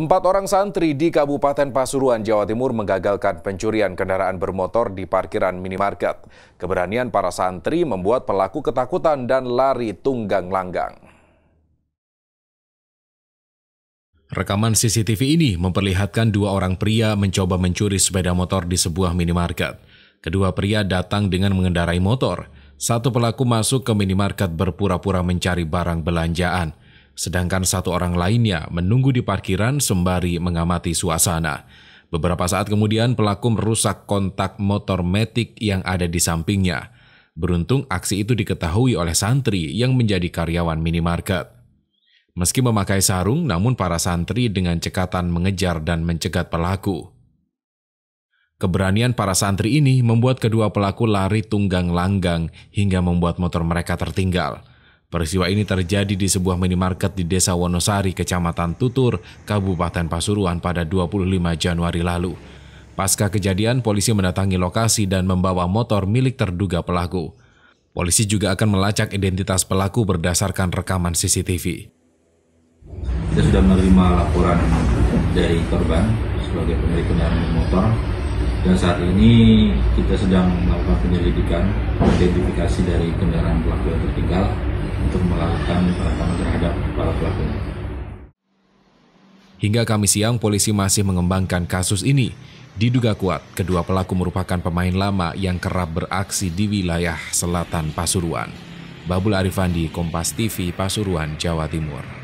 Empat orang santri di Kabupaten Pasuruan, Jawa Timur menggagalkan pencurian kendaraan bermotor di parkiran minimarket. Keberanian para santri membuat pelaku ketakutan dan lari tunggang langgang. Rekaman CCTV ini memperlihatkan dua orang pria mencoba mencuri sepeda motor di sebuah minimarket. Kedua pria datang dengan mengendarai motor. Satu pelaku masuk ke minimarket berpura-pura mencari barang belanjaan sedangkan satu orang lainnya menunggu di parkiran sembari mengamati suasana. Beberapa saat kemudian pelaku merusak kontak motor metik yang ada di sampingnya. Beruntung aksi itu diketahui oleh santri yang menjadi karyawan minimarket. Meski memakai sarung, namun para santri dengan cekatan mengejar dan mencegat pelaku. Keberanian para santri ini membuat kedua pelaku lari tunggang langgang hingga membuat motor mereka tertinggal. Peristiwa ini terjadi di sebuah minimarket di Desa Wonosari, Kecamatan Tutur, Kabupaten Pasuruan pada 25 Januari lalu. Pasca kejadian, polisi mendatangi lokasi dan membawa motor milik terduga pelaku. Polisi juga akan melacak identitas pelaku berdasarkan rekaman CCTV. Kita sudah menerima laporan dari korban sebagai pemilik kendaraan motor dan saat ini kita sedang melakukan penyelidikan identifikasi dari kendaraan pelaku yang tertinggal untuk melakukan penangkapan terhadap para pelakunya. Hingga Kamis siang, polisi masih mengembangkan kasus ini. Diduga kuat, kedua pelaku merupakan pemain lama yang kerap beraksi di wilayah selatan Pasuruan. Babul Arifandi, Kompas TV, Pasuruan, Jawa Timur.